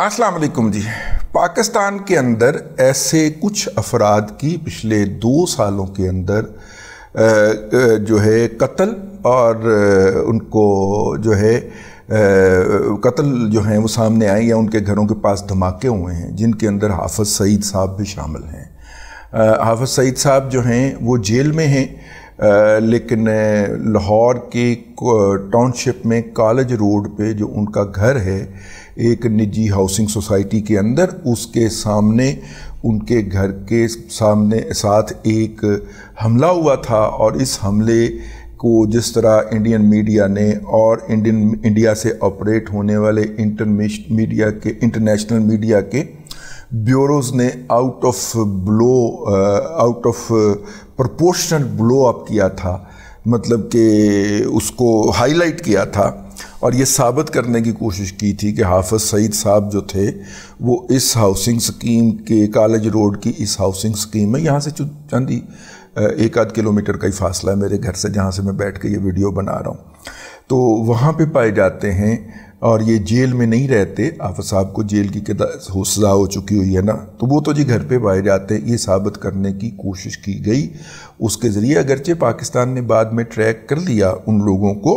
असलम जी पाकिस्तान के अंदर ऐसे कुछ अफराद की पिछले दो सालों के अंदर जो है कत्ल और उनको जो है कत्ल जो हैं वो सामने आए या उनके घरों के पास धमाके हुए हैं जिनके अंदर हाफज सईद साहब भी शामिल हैं हाफज सईद साहब जो हैं वो जेल में हैं लेकिन लाहौर के टाउनशिप में कॉलेज रोड पे जो उनका घर है एक निजी हाउसिंग सोसाइटी के अंदर उसके सामने उनके घर के सामने साथ एक हमला हुआ था और इस हमले को जिस तरह इंडियन मीडिया ने और इंडियन इंडिया से ऑपरेट होने वाले इंटर मीडिया के इंटरनेशनल मीडिया के ब्यूरोज़ ने out of blow out of proportional blow up किया था मतलब कि उसको हाईलाइट किया था और ये साबित करने की कोशिश की थी कि हाफज सईद साहब जो थे वो इस हाउसिंग स्कीम के कॉलेज रोड की इस हाउसिंग स्कीम में यहाँ से चंदी एक आध किलोमीटर का ही फासला है मेरे घर से जहाँ से मैं बैठ के ये वीडियो बना रहा हूँ तो वहाँ पे पाए जाते हैं और ये जेल में नहीं रहते आफत साहब को जेल की हो सज़ा हो चुकी हुई है ना तो वो तो जी घर पे पाए जाते हैं ये साबित करने की कोशिश की गई उसके ज़रिए अगरचे पाकिस्तान ने बाद में ट्रैक कर लिया उन लोगों को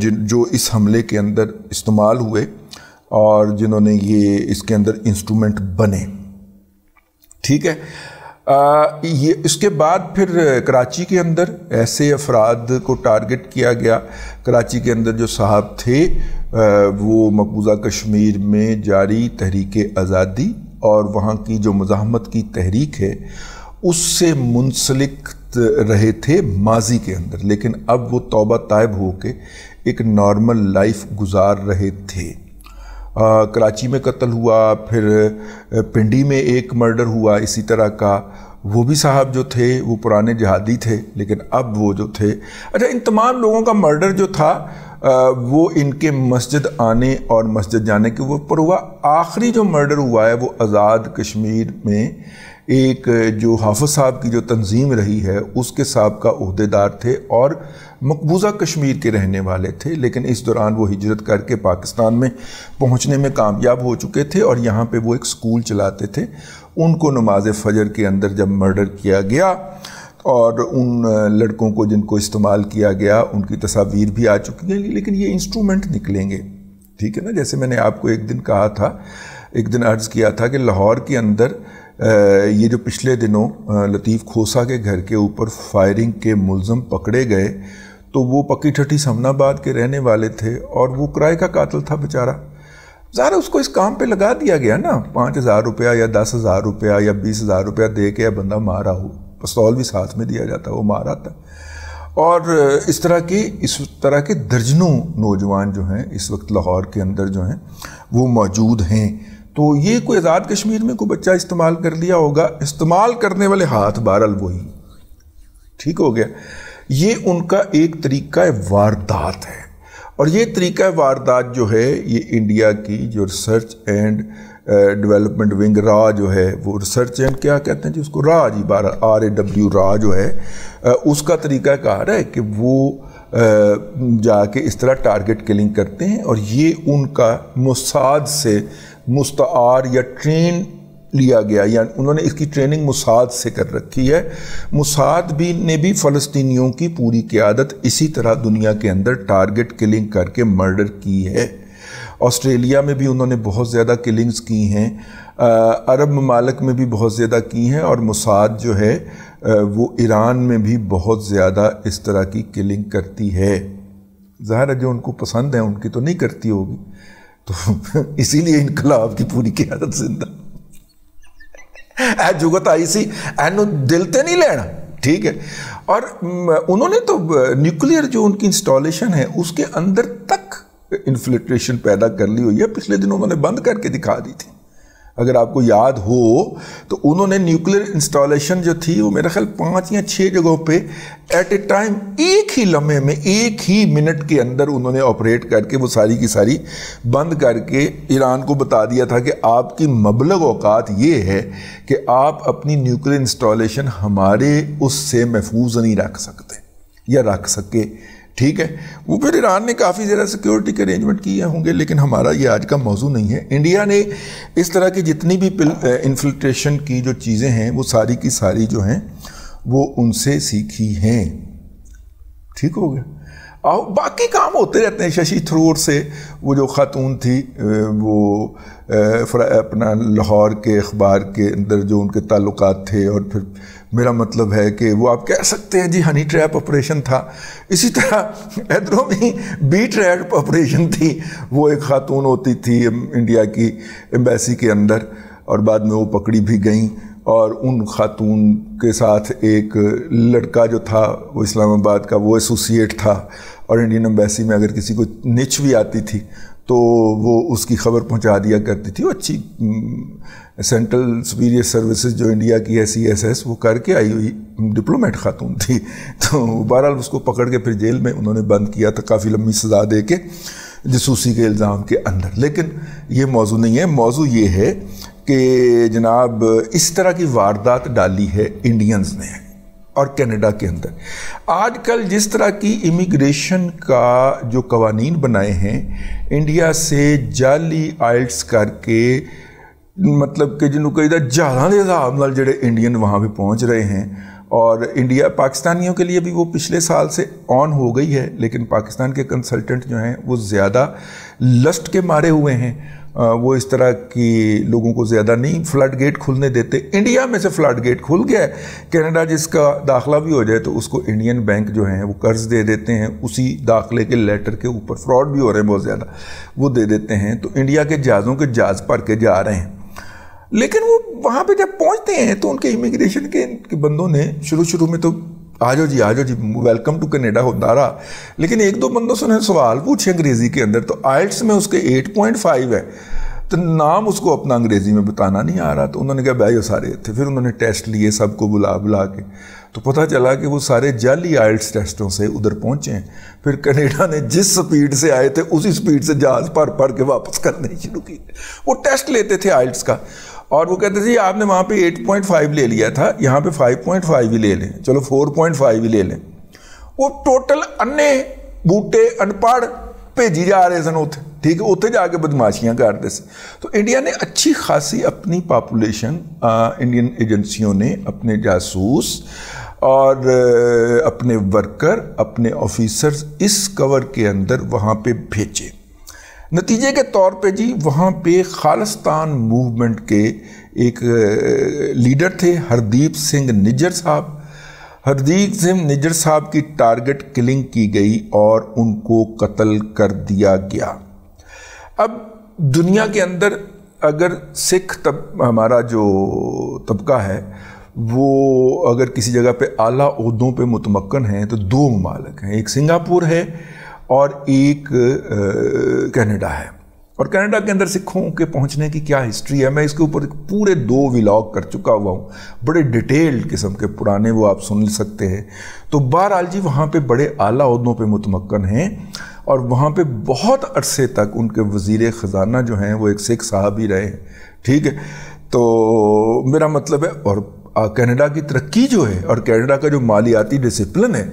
जिन जो इस हमले के अंदर इस्तेमाल हुए और जिन्होंने ये इसके अंदर इंस्ट्रूमेंट बने ठीक है आ, ये इसके बाद फिर कराची के अंदर ऐसे अफराद को टारगेट किया गया कराची के अंदर जो साहब थे आ, वो मकबूजा कश्मीर में जारी तहरीक आज़ादी और वहाँ की जो मज़ात की तहरीक है उससे मुंसलिक रहे थे माजी के अंदर लेकिन अब वो तोबा तायब हो के एक नॉर्मल लाइफ गुजार रहे थे आ, कराची में कत्ल हुआ फिर पिंडी में एक मर्डर हुआ इसी तरह का वो भी साहब जो थे वो पुराने जहादी थे लेकिन अब वो जो थे अच्छा इन तमाम लोगों का मर्डर जो था आ, वो इनके मस्जिद आने और मस्जिद जाने के ऊपर हुआ आखिरी जो मर्डर हुआ है वो आज़ाद कश्मीर में एक जो हाफ साहब की जो तंजीम रही है उसके साहब का अहदेदार थे और मकबूजा कश्मीर के रहने वाले थे लेकिन इस दौरान वो हिजरत करके पाकिस्तान में पहुंचने में कामयाब हो चुके थे और यहाँ पे वो एक स्कूल चलाते थे उनको नमाज फजर के अंदर जब मर्डर किया गया और उन लड़कों को जिनको इस्तेमाल किया गया उनकी तस्वीर भी आ चुकी है लेकिन ये इंस्ट्रूमेंट निकलेंगे ठीक है ना जैसे मैंने आपको एक दिन कहा था एक दिन अर्ज़ किया था कि लाहौर के अंदर ये जो पिछले दिनों लतीफ़ खोसा के घर के ऊपर फायरिंग के मुलम पकड़े गए तो वो पक्की ठठी समनाबाद के रहने वाले थे और वो किराए का कातल था बेचारा ज़्यादा उसको इस काम पे लगा दिया गया ना पाँच हज़ार रुपया या दस हज़ार रुपया या बीस हज़ार रुपया दे के या बंदा मारा हो पस्तौल भी साथ में दिया जाता वो मारा था और इस तरह की इस तरह के दर्जनों नौजवान जो हैं इस वक्त लाहौर के अंदर जो हैं वो मौजूद हैं तो ये कोई आज़ाद कश्मीर में कोई बच्चा इस्तेमाल कर लिया होगा इस्तेमाल करने वाले हाथ बहरल वही ठीक हो गया ये उनका एक तरीका वारदात है और ये तरीका वारदात जो है ये इंडिया की जो रिसर्च एंड डेवलपमेंट विंग रा जो है वो रिसर्च एंड क्या कहते हैं जी उसको रा जी बार आर ए डब्ल्यू रा जो है उसका तरीका कार है कि वो जाके इस तरह टारगेट किलिंग करते हैं और ये उनका मुसाद से मुस्तार या ट्रेन लिया गया या उन्होंने इसकी ट्रेनिंग मुसाद से कर रखी है मुसाद भी ने भी फ़लस्तीनियों की पूरी क्यादत इसी तरह दुनिया के अंदर टारगेट किलिंग करके मर्डर की है ऑस्ट्रेलिया में भी उन्होंने बहुत ज़्यादा किलिंग्स की हैं अरब ममालक में भी बहुत ज़्यादा की हैं और मुसाद जो है आ, वो ईरान में भी बहुत ज़्यादा इस तरह की किलिंग करती है ज़ाहिर है जो उनको पसंद है उनकी तो नहीं करती होगी तो इसीलिए इनकलाब की पूरी क्यादत जिंदा ए जुगत आई सी एन दिल ਤੇ नहीं लेना ठीक है और उन्होंने तो न्यूक्लियर जो उनकी इंस्टॉलेशन है उसके अंदर तक इन्फ्लेट्रेशन पैदा कर ली हुई है पिछले दिनों उन्होंने बंद करके दिखा दी थी अगर आपको याद हो तो उन्होंने न्यूक्लियर इंस्टॉलेशन जो थी वो मेरा ख्याल पाँच या छः जगहों पे एट ए टाइम एक ही लम्हे में एक ही मिनट के अंदर उन्होंने ऑपरेट करके वो सारी की सारी बंद करके ईरान को बता दिया था कि आपकी मबलग औकात ये है कि आप अपनी न्यूक्लियर इंस्टॉलेशन हमारे उससे महफूज नहीं रख सकते या रख सके ठीक है वो फिर ईरान ने काफ़ी ज़रा सिक्योरिटी के अरेंजमेंट किए होंगे लेकिन हमारा ये आज का मौजू नहीं है इंडिया ने इस तरह की जितनी भी इन्फिल्ट्रेशन की जो चीज़ें हैं वो सारी की सारी जो हैं वो उनसे सीखी हैं ठीक हो गया और बाकी काम होते रहते हैं शशि थरूर से वो जो खातून थी वो अपना लाहौर के अखबार के अंदर जो उनके ताल्लुक थे और फिर मेरा मतलब है कि वो आप कह सकते हैं जी हनी ट्रैप ऑपरेशन था इसी तरह इधरों में बी ट्रैप ऑपरेशन थी वो एक खातून होती थी इंडिया की एम्बेसी के अंदर और बाद में वो पकड़ी भी गई और उन खातून के साथ एक लड़का जो था वो इस्लामाबाद का वो एसोसिएट था और इंडियन एम्बेसी में अगर किसी को निच भी आती थी तो वो उसकी खबर पहुंचा दिया करती थी अच्छी सेंट्रल सुपीरियर सर्विसेज जो इंडिया की है सी एस एस वो करके आई हुई डिप्लोमेट खातून थी तो बहरहाल उसको पकड़ के फिर जेल में उन्होंने बंद किया था काफ़ी लंबी सज़ा दे के जसूसी के इल्ज़ाम के अंदर लेकिन ये मौजू नहीं है मौजू ये है कि जनाब इस तरह की वारदात डाली है इंडियंस ने और कनाडा के अंदर आजकल जिस तरह की इमिग्रेशन का जो कवानीन बनाए हैं इंडिया से जाली आइल्स करके मतलब कि जिन्होंने कहीं ਜਹਾਜ਼ਾਂ के हिसाब न ਜਿਹੜੇ इंडियन वहाँ ਵੀ पहुँच रहे हैं और इंडिया पाकिस्तानियों के लिए भी वो पिछले साल से ऑन हो गई है लेकिन पाकिस्तान के कंसल्टेंट जो हैं वो ज़्यादा लस्ट के मारे हुए हैं वो इस तरह की लोगों को ज़्यादा नहीं फ्लड गेट खुलने देते इंडिया में से फ्लड गेट खुल गया है कैनेडा जिसका दाखला भी हो जाए तो उसको इंडियन बैंक जो है वो कर्ज़ दे देते हैं उसी दाखले के लेटर के ऊपर फ्रॉड भी हो रहे हैं बहुत ज़्यादा वो दे देते हैं तो इंडिया के जहाज़ों के जहाज़ भर के जा रहे हैं लेकिन वो वहाँ पे जब पहुँचते हैं तो उनके इमिग्रेशन के, बंदों ने शुरू शुरू में तो आ जाओ जी आ जाओ जी वेलकम टू कनेडा हो दारा लेकिन एक दो बंदों से उन्हें सवाल पूछे अंग्रेज़ी के अंदर तो आइट्स में उसके एट पॉइंट फाइव है तो नाम उसको अपना अंग्रेज़ी में बताना नहीं आ रहा तो उन्होंने कहा भाई वो सारे थे फिर उन्होंने टेस्ट लिए सबको बुला बुला के तो पता चला कि वो सारे जाली आइल्स टेस्टों से उधर पहुँचे फिर कनेडा ने जिस स्पीड से आए थे उसी स्पीड से जहाज़ भर भर के वापस करने शुरू किए वो टेस्ट लेते थे आइल्स का और वो कहते थे आपने वहाँ पे 8.5 ले लिया था यहाँ पे 5.5 ही ले लें चलो 4.5 ही ले लें वो टोटल अन्य बूटे अनपढ़ भेजी जा रहे सन उत ठीक है उत्थे जाके बदमाशियाँ करते तो इंडिया ने अच्छी खासी अपनी पापुलेशन इंडियन एजेंसियों ने अपने जासूस और अपने वर्कर अपने ऑफिसर्स इस कवर के अंदर वहाँ पर भेजे नतीजे के तौर पे जी वहाँ पे खालिस्तान मूवमेंट के एक लीडर थे हरदीप सिंह निजर साहब हरदीप सिंह निजर साहब की टारगेट किलिंग की गई और उनको कत्ल कर दिया गया अब दुनिया के अंदर अगर सिख तब हमारा जो तबका है वो अगर किसी जगह पे आला उहदों पे मुतमक्न हैं तो दो ममालक हैं एक सिंगापुर है और एक कनाडा है और कनाडा के अंदर सिखों के पहुंचने की क्या हिस्ट्री है मैं इसके ऊपर पूरे दो व्लॉग कर चुका हुआ हूँ बड़े डिटेल्ड किस्म के पुराने वो आप सुन सकते हैं तो बहरहाल जी वहाँ पे बड़े आला उहदों पे मुतमक्न हैं और वहाँ पे बहुत अरसे तक उनके वजीर ख़जाना जो हैं वो एक सिख साहब ही रहे हैं ठीक है तो मेरा मतलब है और कनाडा की तरक्की जो है और कनाडा का जो मालियाती डिसिप्लिन है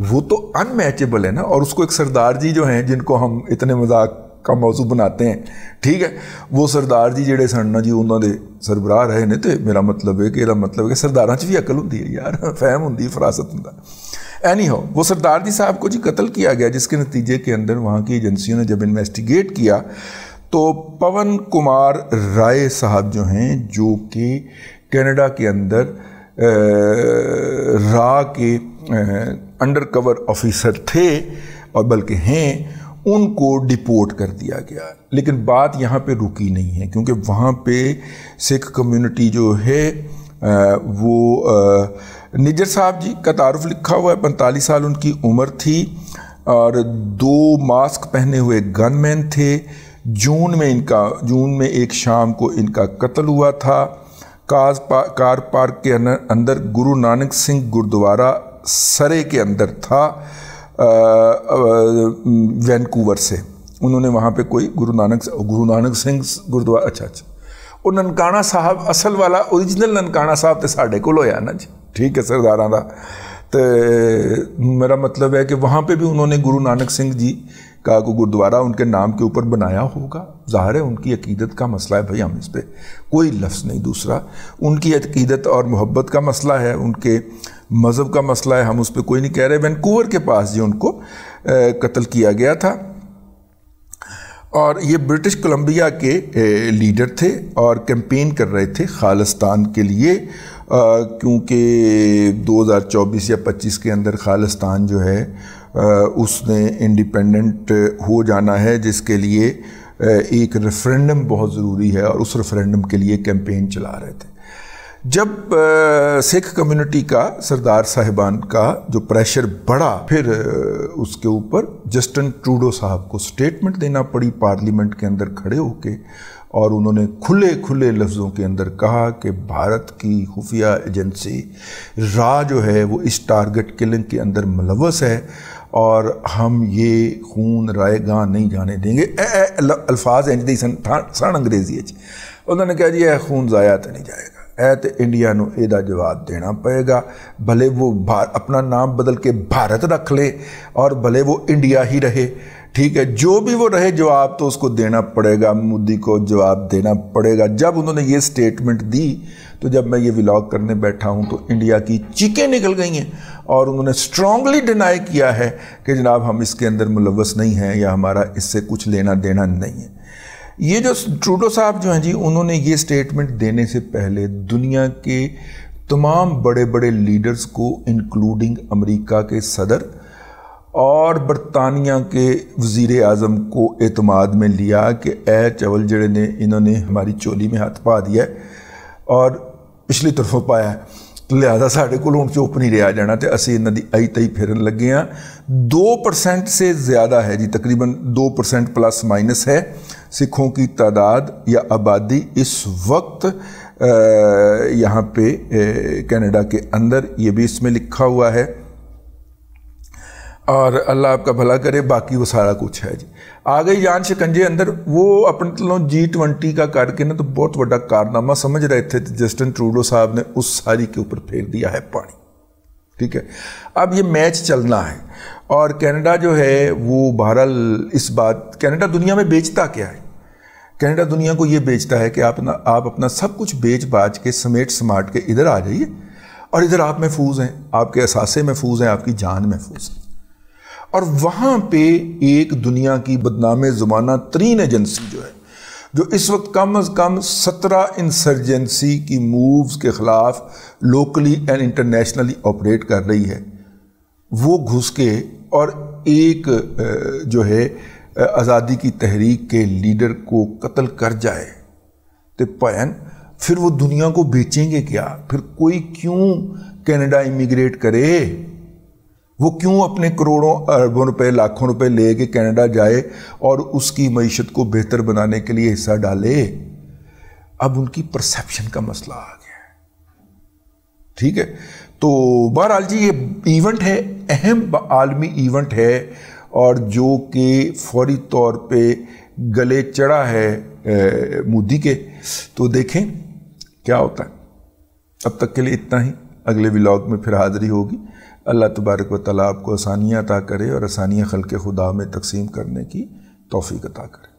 वो तो अनमैचेबल है ना और उसको एक सरदार जी जो हैं जिनको हम इतने मजाक का मौजू बनाते हैं ठीक है वो सरदार जी जोड़े सन ना जी उन्होंने सरबराह रहे ਰਹੇ तो मेरा मतलब है कि ਕਿ मतलब ਮਤਲਬ ਹੈ ਕਿ ਸਰਦਾਰਾਂ अकल होंगी है यार ਹੈ होंगी फरासत हूँ एनी हो वो सरदार जी साहब को जी कत्ल किया गया जिसके नतीजे के अंदर वहाँ की एजेंसियों ने जब इन्वेस्टिगेट किया तो पवन कुमार राय साहब जो हैं जो कि कनाडा के अंदर रा के अंडरकवर ऑफिसर थे और बल्कि हैं उनको डिपोर्ट कर दिया गया लेकिन बात यहाँ पे रुकी नहीं है क्योंकि वहाँ पे सिख कम्युनिटी जो है वो निजर साहब जी का तारफ़ लिखा हुआ है पैंतालीस साल उनकी उम्र थी और दो मास्क पहने हुए गनमैन थे जून में इनका जून में एक शाम को इनका कत्ल हुआ था काज पा, कार पार्क के अंदर गुरु नानक सिंह गुरुद्वारा सरे के अंदर था वैनकूवर से उन्होंने वहाँ पे कोई गुरु नानक गुरु नानक सिंह गुरुद्वारा अच्छा अच्छा और ननकाणा साहब असल वाला ओरिजिनल ननकाणा साहब तो साढ़े को ना जी ठीक है सरदारा का ਦਾ ਤੇ ਮੇਰਾ ਮਤਲਬ ਹੈ ਕਿ पे भी उन्होंने गुरु नानक सिंह जी का को गुरुद्वारा उनके नाम के ऊपर बनाया होगा ज़ाहिर है उनकी अकीदत का मसला है भाई हम इस पर कोई लफ्ज़ नहीं दूसरा उनकी अकीदत और मोहब्बत का मसला है उनके मज़हब का मसला है हम उस पर कोई नहीं कह रहे वैनकूवर के पास ही उनको कत्ल किया गया था और ये ब्रिटिश कोलंबिया के लीडर थे और कैंपेन कर रहे थे खालिस्तान के लिए क्योंकि 2024 या 25 के अंदर खालिस्तान जो है आ, उसने इंडिपेंडेंट हो जाना है जिसके लिए एक रेफरेंडम बहुत ज़रूरी है और उस रेफरेंडम के लिए कैंपेन चला रहे थे जब सिख कम्युनिटी का सरदार साहिबान का जो प्रेशर बढ़ा फिर उसके ऊपर जस्टिन ट्रूडो साहब को स्टेटमेंट देना पड़ी पार्लियामेंट के अंदर खड़े होके और उन्होंने खुले खुले लफ्ज़ों के अंदर कहा कि भारत की खुफिया एजेंसी रा जो है वो इस टारगेट किलिंग के अंदर मुलवस है और हम ये खून रायगा नहीं जाने देंगे अल्फाज हैं जी सन अंग्रेजी उन्होंने कहा जी यह खून ज़ाया तो नहीं जाएगा तो इंडिया ਇੰਡੀਆ यह जवाब देना पेगा भले वो भार अपना नाम बदल के भारत रख ले और भले वो इंडिया ही रहे ठीक है जो भी वो रहे जवाब तो उसको देना पड़ेगा मोदी को जवाब देना पड़ेगा जब उन्होंने ये स्टेटमेंट दी तो जब मैं ये व्लॉग करने बैठा हूँ तो इंडिया की चीखें निकल गई हैं और उन्होंने स्ट्रांगली डिनाई किया है कि जनाब हम इसके अंदर मुलवस नहीं हैं या हमारा इससे कुछ लेना देना नहीं है ये जो ट्रूडो साहब जो हैं जी उन्होंने ये स्टेटमेंट देने से पहले दुनिया के तमाम बड़े बड़े लीडर्स को इंक्लूडिंग अमेरिका के सदर और बरतानिया के वज़ी अजम को अतमाद में लिया कि ए चवल जड़े ने इन्होंने हमारी चोली में हाथ पा दिया है और पिछली तरफों पाया है लिहाजा साढ़े को चुप नहीं रहा जाना तो असं इन्हों की आई तई फिरन लगे हाँ दो प्रसेंट से ज़्यादा है जी तकरीबन दो प्रसेंट प्लस माइनस है सिखों की तादाद या आबादी इस वक्त यहाँ पे कनाडा के अंदर ये भी इसमें लिखा हुआ है और अल्लाह आपका भला करे बाकी वो सारा कुछ है जी आ गई जान शिकंजे अंदर वो अपने तलो जी ट्वेंटी का करके ना तो बहुत बड़ा कारनामा समझ रहे थे जस्टिन ट्रूडो साहब ने उस सारी के ऊपर फेर दिया है पानी ठीक है अब ये मैच चलना है और कनाडा जो है वो बहरहाल इस बात कनाडा दुनिया में बेचता क्या है कनाडा दुनिया को ये बेचता है कि आप अपना आप अपना सब कुछ बेच बाज के समेट समाट के इधर आ जाइए और इधर आप महफूज हैं आपके असासे महफूज हैं आपकी जान महफूज है और वहाँ पे एक दुनिया की बदनाम ज़माना तरीन एजेंसी जो है जो इस वक्त कम अज़ कम सत्रह इंसर्जेंसी की मूव्स के ख़िलाफ़ लोकली एंड इंटरनेशनली ऑपरेट कर रही है वो घुस के और एक जो है आज़ादी की तहरीक के लीडर को कत्ल कर जाए तो पैन फिर वो दुनिया को बेचेंगे क्या फिर कोई क्यों कनाडा इमिग्रेट करे वो क्यों अपने करोड़ों अरबों रुपए लाखों रुपए ले के कनाडा जाए और उसकी मीशत को बेहतर बनाने के लिए हिस्सा डाले अब उनकी परसेप्शन का मसला आ गया ठीक है तो बहरहाल जी ये इवेंट है अहम आलमी इवेंट है और जो कि फौरी तौर पे गले चढ़ा है मोदी के तो देखें क्या होता है अब तक के लिए इतना ही अगले व्लॉग में फिर हाजिरी होगी अल्लाह तबारक व ताली आपको आसानियाँ अता करे और आसानियाँ खल के खुदा में तकसीम करने की तोफ़ी अता करे